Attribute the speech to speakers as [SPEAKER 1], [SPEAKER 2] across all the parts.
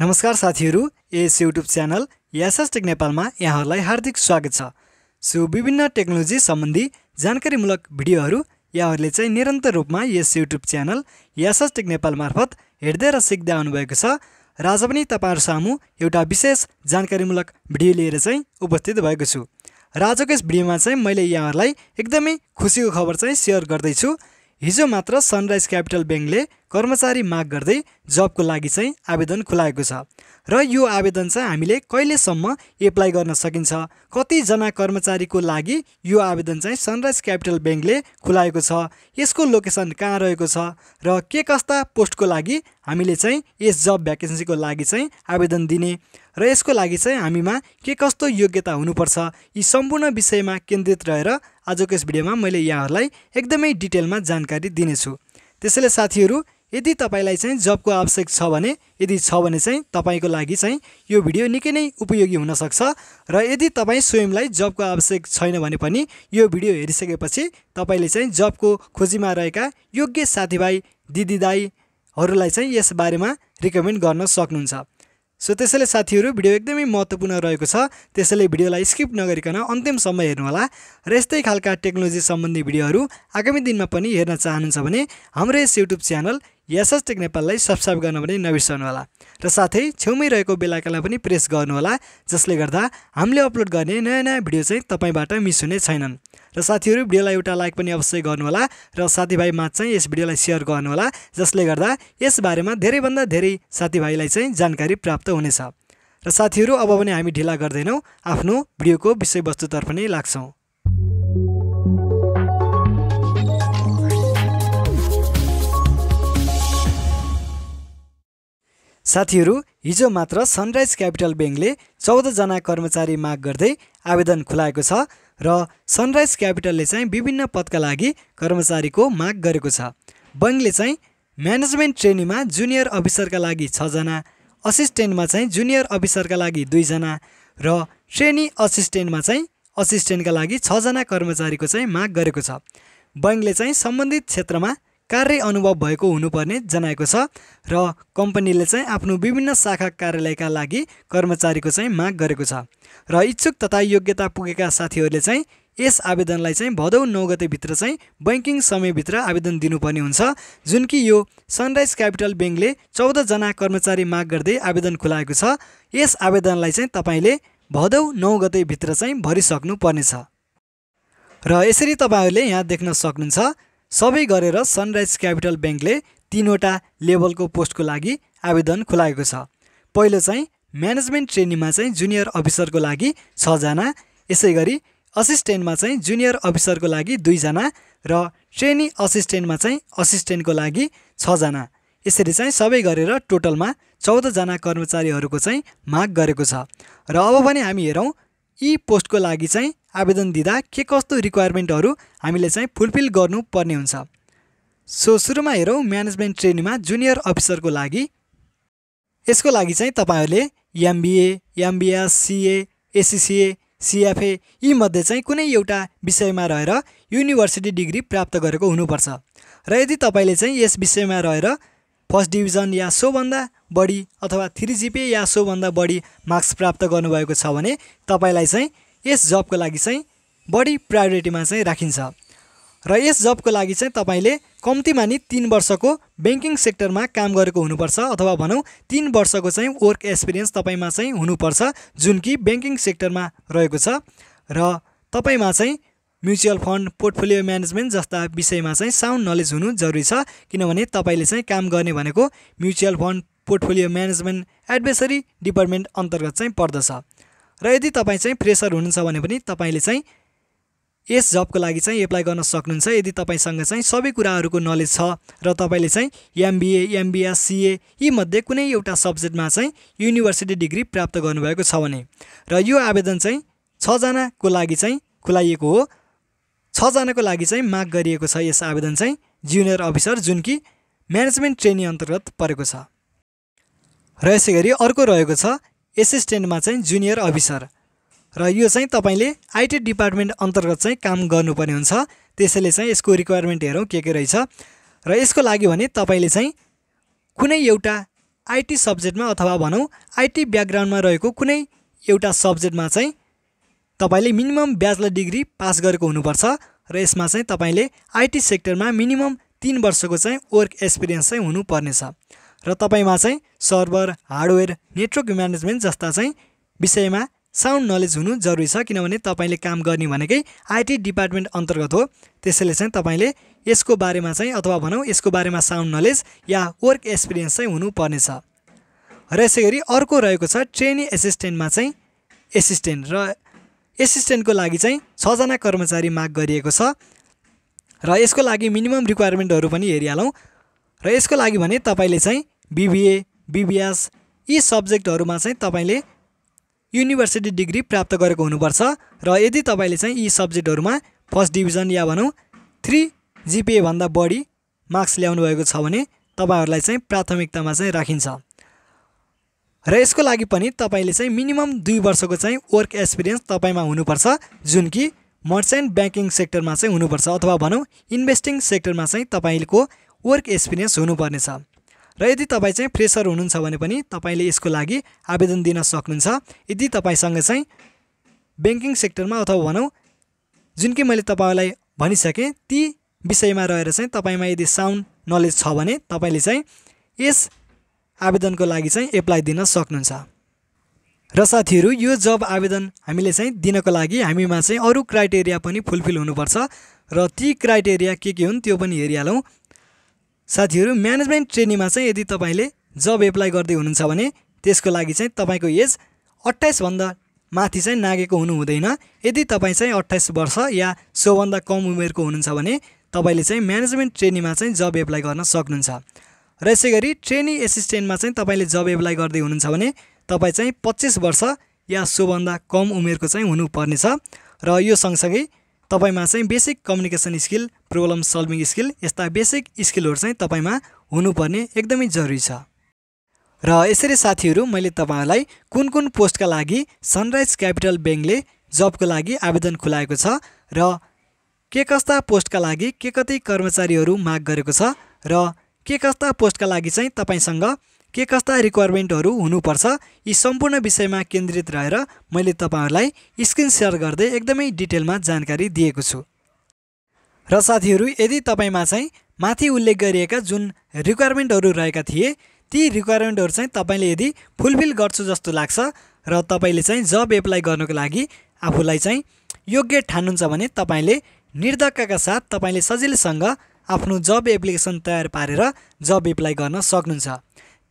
[SPEAKER 1] नमस्कार साथीहरू as YouTube channel take नेपालमा यहाँहरूलाई हार्दिक स्वागत छ सो विभिन्न टेक्नोलोजी सम्बन्धी जानकारीमूलक भिडियोहरू यहाँहरूले चाहिँ निरन्तर रूपमा यस युट्युब च्यानल टेक नेपाल मार्फत हेर्दै र सिक्दै आउनुभएको छ र आज पनि तपाईँहरू सामु एउटा विशेष जानकारीमूलक भिडियो लिएर चाहिँ उपस्थित भएको छु र आजको यस भिडियोमा चाहिँ मैले यहाँहरूलाई एकदमै खुसीको खबर चाहिँ सेयर गर्दैछु हिजो मात्र सनराइज क्यापिटल ब्याङ्कले कर्मचारी माग गर्दै जबको लागि चाहिँ आवेदन खुलाएको छ र यो आवेदन चाहिँ हामीले कहिलेसम्म एप्लाई गर्न सकिन्छ कतिजना कर्मचारीको लागि यो आवेदन चाहिँ सनराइज क्यापिटल ब्याङ्कले खुलाएको छ यसको लोकेसन कहाँ रहेको छ र के कस्ता पोस्टको लागि हामीले चाहिँ यस जब भ्याकेन्सीको लागि चाहिँ आवेदन दिने र यसको लागि चाहिँ हामीमा के कस्तो योग्यता हुनुपर्छ यी सम्पूर्ण विषयमा केन्द्रित रहेर आजको यस भिडियोमा मैले यहाँहरूलाई एकदमै डिटेलमा जानकारी दिनेछु त्यसैले साथीहरू यदि तपाईँलाई चाहिँ जबको आवश्यक छ भने यदि छ भने चाहिँ तपाईँको लागि चाहिँ यो भिडियो निकै नै उपयोगी हुनसक्छ र यदि तपाईँ स्वयंलाई जबको आवश्यक छैन भने पनि यो भिडियो हेरिसकेपछि तपाईँले चाहिँ जबको खोजीमा रहेका योग्य साथीभाइ दिदीदाईहरूलाई चाहिँ यसबारेमा रिकमेन्ड गर्न सक्नुहुन्छ सो त्यसैले साथीहरू भिडियो एकदमै महत्त्वपूर्ण रहेको छ त्यसैले भिडियोलाई स्किप नगरिकन अन्तिमसम्म हेर्नुहोला र यस्तै खालका टेक्नोलोजी सम्बन्धी भिडियोहरू आगामी दिनमा पनि हेर्न चाहनुहुन्छ भने हाम्रो यस युट्युब च्यानल यसस टेक नेपाललाई सब्सक्राइब गर्न पनि नबिर्सनुहोला र साथै छेउमै रहेको बेलायकनलाई पनि प्रेस गर्नुहोला जसले गर्दा हामीले अपलोड गर्ने नयाँ नयाँ भिडियो चाहिँ तपाईँबाट मिस हुने छैनन् र साथीहरू भिडियोलाई एउटा लाइक पनि अवश्य गर्नुहोला र साथीभाइमा चाहिँ यस भिडियोलाई सेयर गर्नुहोला जसले गर्दा यसबारेमा धेरैभन्दा धेरै साथीभाइलाई चाहिँ जानकारी प्राप्त हुनेछ र साथीहरू अब पनि हामी ढिला गर्दैनौँ आफ्नो भिडियोको विषयवस्तुतर्फ नै लाग्छौँ साथीहरू हिजो मात्र सनराइज क्यापिटल ब्याङ्कले चौधजना कर्मचारी माग गर्दै आवेदन खुलाएको छ र सनराइज क्यापिटलले चाहिँ विभिन्न पदका लागि कर्मचारीको माग गरेको छ बैङ्कले चाहिँ म्यानेजमेन्ट ट्रेनीमा जुनियर अफिसरका लागि छजना असिस्टेन्टमा चाहिँ जुनियर अफिसरका लागि दुईजना र ट्रेनी असिस्टेन्टमा चाहिँ असिस्टेन्टका लागि छजना कर्मचारीको चाहिँ माग गरेको छ बैङ्कले चाहिँ सम्बन्धित क्षेत्रमा कार्य अनुभव भएको हुनुपर्ने जनाएको छ र कम्पनीले चाहिँ आफ्नो विभिन्न शाखा कार्यालयका लागि कर्मचारीको चाहिँ माग गरेको छ र इच्छुक तथा योग्यता पुगेका साथीहरूले चाहिँ यस आवेदनलाई चाहिँ भदौ नौ गतेभित्र चाहिँ बैङ्किङ समयभित्र आवेदन दिनुपर्ने हुन्छ जुन कि यो सनराइज क्यापिटल ब्याङ्कले चौधजना कर्मचारी माग गर्दै आवेदन खुलाएको छ यस आवेदनलाई चाहिँ तपाईँले भदौ नौ गतेभित्र चाहिँ भरिसक्नु पर्नेछ र यसरी तपाईँहरूले यहाँ देख्न सक्नुहुन्छ सबै गरेर सनराइज क्यापिटल ब्याङ्कले तिनवटा लेभलको पोस्टको लागि आवेदन खुलाएको छ पहिलो चाहिँ म्यानेजमेन्ट ट्रेनिङमा चाहिँ जुनियर अफिसरको लागि छजना यसै गरी असिस्टेन्टमा चाहिँ जुनियर अफिसरको लागि दुईजना र ट्रेनी असिस्टेन्टमा चाहिँ असिस्टेन्टको लागि छजना यसरी चाहिँ सबै गरेर टोटलमा चौधजना कर्मचारीहरूको चाहिँ माग गरेको छ र अब भने हामी हेरौँ यी पोस्टको लागि चाहिँ आवेदन दिँदा के कस्तो रिक्वायरमेन्टहरू हामीले चाहिँ फुलफिल गर्नुपर्ने हुन्छ सो सुरुमा हेरौँ म्यानेजमेन्ट ट्रेनिङमा जुनियर अफिसरको लागि यसको लागि चाहिँ तपाईँहरूले एमबिए एमबिएस सिए एसिसिए सिएफए यीमध्ये चाहिँ कुनै एउटा विषयमा रहेर युनिभर्सिटी डिग्री प्राप्त गरेको हुनुपर्छ र यदि तपाईँले चाहिँ यस विषयमा रहेर फर्स्ट डिभिजन या सोभन्दा बढी अथवा थ्री जिपी या सोभन्दा बढी मार्क्स प्राप्त गर्नुभएको छ भने तपाईँलाई चाहिँ यस जबको लागि चाहिँ बढी प्रायोरिटीमा चाहिँ राखिन्छ र यस जबको लागि चाहिँ तपाईँले कम्तीमा नि तिन वर्षको ब्याङ्किङ सेक्टरमा काम गरेको हुनुपर्छ अथवा भनौँ तिन वर्षको चाहिँ वर्क एक्सपिरियन्स तपाईँमा चाहिँ हुनुपर्छ जुन कि ब्याङ्किङ सेक्टरमा रहेको छ र तपाईँमा चाहिँ म्युचुअल फन्ड पोर्टफोलियो म्यानेजमेन्ट जस्ता विषयमा चाहिँ साउन्ड नलेज हुनु जरुरी छ किनभने तपाईँले चाहिँ काम गर्ने भनेको mutual fund portfolio management advisory department अन्तर्गत चाहिँ पर्दछ र यदि तपाईँ चाहिँ फ्रेसर हुनुहुन्छ भने पनि तपाईँले चाहिँ यस जबको लागि चाहिँ एप्लाई गर्न सक्नुहुन्छ यदि तपाईँसँग चाहिँ सबै कुराहरूको नलेज छ र तपाईँले चाहिँ एमबिए एमबिएस सिए यीमध्ये कुनै एउटा सब्जेक्टमा चाहिँ युनिभर्सिटी डिग्री प्राप्त गर्नुभएको छ भने र यो आवेदन चाहिँ छजनाको लागि चाहिँ खुलाइएको हो छजनाको लागि चाहिँ माग गरिएको छ यस आवेदन चाहिँ जुनियर अफिसर जुन कि म्यानेजमेन्ट ट्रेनिङ अन्तर्गत परेको छ र यसै गरी अर्को रहेको छ एसिस्टेन्टमा चाहिँ जुनियर अफिसर र यो चाहिँ तपाईँले आइटी डिपार्टमेन्ट अन्तर्गत चाहिँ काम गर्नुपर्ने हुन्छ त्यसैले चाहिँ यसको रिक्वायरमेन्ट हेरौँ के के रहेछ र यसको लागि भने तपाईँले चाहिँ कुनै एउटा आइटी सब्जेक्टमा अथवा भनौँ आइटी ब्याकग्राउन्डमा रहेको कुनै एउटा सब्जेक्टमा चाहिँ तपाईँले मिनिमम ब्याचलर डिग्री पास गरेको हुनुपर्छ र यसमा चाहिँ तपाईँले आइटी सेक्टरमा मिनिमम तिन वर्षको चाहिँ वर्क एक्सपिरियन्स चाहिँ हुनुपर्नेछ र तपाईँमा चाहिँ सर्भर हार्डवेयर नेटवर्क म्यानेजमेन्ट जस्ता चाहिँ विषयमा साउन्ड नलेज हुनु जरुरी छ किनभने तपाईँले काम गर्ने भनेकै आइटी डिपार्टमेन्ट अन्तर्गत हो त्यसैले चाहिँ तपाईँले यसको बारेमा चाहिँ अथवा भनौँ यसको बारेमा साउन्ड नलेज या वर्क एक्सपिरियन्स चाहिँ हुनुपर्नेछ र यसै गरी अर्को रहेको छ ट्रेनिङ एसिस्टेन्टमा चाहिँ एसिस्टेन्ट र एसिस्टेन्टको लागि चाहिँ छजना कर्मचारी माग गरिएको छ र यसको लागि मिनिमम रिक्वायरमेन्टहरू पनि हेरिहालौँ र यसको लागि भने तपाईँले चाहिँ बिबिए बिबिएस यी सब्जेक्टहरूमा चाहिँ तपाईँले युनिभर्सिटी डिग्री प्राप्त गरेको हुनुपर्छ र यदि तपाईँले चाहिँ यी सब्जेक्टहरूमा फर्स्ट डिभिजन या भनौँ थ्री जिपिएभन्दा बढी मार्क्स ल्याउनु भएको छ भने तपाईँहरूलाई चाहिँ प्राथमिकतामा चाहिँ राखिन्छ र यसको लागि पनि तपाईँले चाहिँ मिनिमम दुई वर्षको चाहिँ वर्क एक्सपिरियन्स तपाईँमा हुनुपर्छ जुन कि मर्चेन्ट ब्याङ्किङ सेक्टरमा चाहिँ हुनुपर्छ अथवा भनौँ इन्भेस्टिङ सेक्टरमा चाहिँ तपाईँको वर्क एक्सपिरियन्स हुनुपर्नेछ र यदि तपाईँ चाहिँ फ्रेसर हुनुहुन्छ भने पनि तपाईँले यसको लागि आवेदन दिन सक्नुहुन्छ यदि तपाईँसँग चाहिँ ब्याङ्किङ सेक्टरमा अथवा भनौँ जुन कि मैले तपाईँलाई भनिसकेँ ती विषयमा रहेर चाहिँ तपाईँमा यदि साउन्ड नलेज छ भने तपाईँले चाहिँ यस आवेदनको लागि चाहिँ एप्लाई दिन सक्नुहुन्छ र साथीहरू यो जब आवेदन हामीले चाहिँ दिनको लागि हामीमा चाहिँ अरू क्राइटेरिया पनि फुलफिल हुनुपर्छ र ती क्राइटेरिया के के हुन् त्यो पनि हेरिहालौँ साथीहरू म्यानेजमेन्ट ट्रेनिङमा चाहिँ यदि तपाईँले जब एप्लाई गर्दै हुनुहुन्छ भने त्यसको लागि चाहिँ तपाईँको एज अट्ठाइसभन्दा माथि चाहिँ नागेको हुनु हुँदैन यदि तपाईँ चाहिँ अट्ठाइस वर्ष या सोभन्दा कम उमेरको हुनुहुन्छ भने तपाईँले चाहिँ म्यानेजमेन्ट ट्रेनिङमा चाहिँ जब एप्लाई गर्न सक्नुहुन्छ र यसै गरी ट्रेनी एसिस्टेन्टमा चाहिँ तपाईँले जब एप्लाई गर्दै हुनुहुन्छ भने तपाईँ चाहिँ पच्चिस वर्ष या सोभन्दा कम उमेरको चाहिँ हुनुपर्नेछ र यो सँगसँगै तपाईँमा चाहिँ basic communication skill problem solving skill यस्ता बेसिक स्किलहरू चाहिँ तपाईँमा हुनुपर्ने एकदमै जरुरी छ र यसरी साथीहरू मैले तपाईँहरूलाई कुन कुन पोस्टका लागि सनराइज क्यापिटल ब्याङ्कले जबको लागि आवेदन खुलाएको छ र के कस्ता पोस्टका लागि के कति कर्मचारीहरू माग गरेको छ र के कस्ता पोस्टका लागि चाहिँ तपाईँसँग के कस्ता रिक्वायरमेन्टहरू हुनुपर्छ यी सम्पूर्ण विषयमा केन्द्रित रहेर मैले तपाईँहरूलाई स्क्रिन सेयर गर्दै एकदमै डिटेलमा जानकारी दिएको छु र साथीहरू यदि तपाईँमा चाहिँ माथि उल्लेख गरिएका जुन रिक्वायरमेन्टहरू रहेका थिए ती रिक्वायरमेन्टहरू चाहिँ तपाईँले यदि फुलफिल गर्छु जस्तो लाग्छ र तपाईँले चाहिँ जब एप्लाई गर्नुको लागि आफूलाई चाहिँ योग्य ठान्नुहुन्छ भने तपाईँले निर्धक्कका साथ तपाईँले सजिलैसँग आफ्नो जब एप्लिकेसन तयार पारेर जब एप्लाई गर्न सक्नुहुन्छ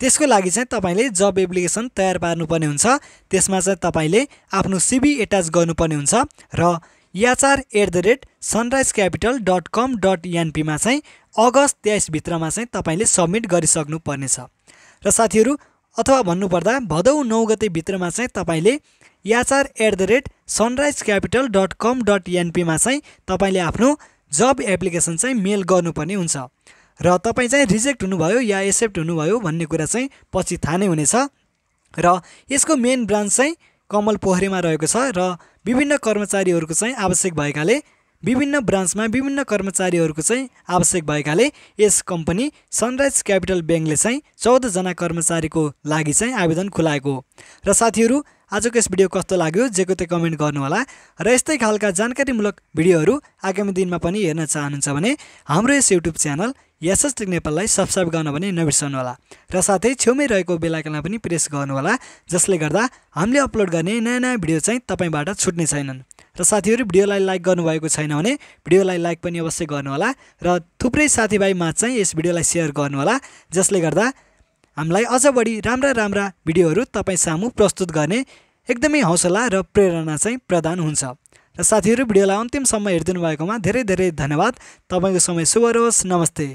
[SPEAKER 1] त्यसको लागि चाहिँ तपाईँले जब एप्लिकेसन तयार पार्नुपर्ने हुन्छ त्यसमा चाहिँ तपाईँले आफ्नो सिबी एट्याच गर्नुपर्ने हुन्छ र HR at the rate sunrise capital dot com dot एनपीमा चाहिँ अगस्त तेइसभित्रमा चाहिँ तपाईँले सब्मिट गरिसक्नु र साथीहरू अथवा भन्नुपर्दा भदौ नौ गते भित्रमा चाहिँ तपाईँले HR at the rate sunrise capital dot com dot एनपीमा चाहिँ तपाईँले आफ्नो जब एप्लिकेसन चाहिँ मेल गर्नुपर्ने हुन्छ र तपाईँ चाहिँ रिजेक्ट हुनुभयो या एक्सेप्ट हुनुभयो भन्ने कुरा चाहिँ पछि थाहा नै हुनेछ र यसको मेन ब्रान्च चाहिँ कमल पोखरीमा रहेको छ र विभिन्न कर्मचारीहरूको चाहिँ आवश्यक भएकाले विभिन्न ब्रान्चमा विभिन्न कर्मचारीहरूको चाहिँ आवश्यक भएकाले यस कम्पनी सनराइज क्यापिटल ब्याङ्कले चाहिँ चौधजना कर्मचारीको लागि चाहिँ आवेदन खुलाएको र साथीहरू आजको यस भिडियो कस्तो लाग्यो जेको त्यो कमेन्ट गर्नुहोला र यस्तै खालका जानकारीमूलक भिडियोहरू आगामी दिनमा पनि हेर्न चाहनुहुन्छ भने हाम्रो यस युट्युब च्यानल यसएस नेपाललाई सब्सक्राइब गर्न पनि नबिर्सनुहोला र साथै छेउमै रहेको बेलायकनलाई पनि प्रेस गर्नुहोला जसले गर्दा हामीले अपलोड गर्ने नयाँ नयाँ भिडियो चाहिँ तपाईँबाट छुट्ने छैनन् र साथीहरू भिडियोलाई लाइक गर्नुभएको छैन भने भिडियोलाई लाइक पनि अवश्य गर्नुहोला र थुप्रै साथीभाइमा चाहिँ यस भिडियोलाई सेयर गर्नुहोला जसले गर्दा हामीलाई अझ बढी राम्रा राम्रा भिडियोहरू तपाईँ सामु प्रस्तुत गर्ने एकदमै हौसला र प्रेरणा चाहिँ प्रदान हुन्छ र साथीहरू भिडियोलाई अन्तिमसम्म हेरिदिनु भएकोमा धेरै धेरै धन्यवाद तपाईँको समय शुभ रहोस् नमस्ते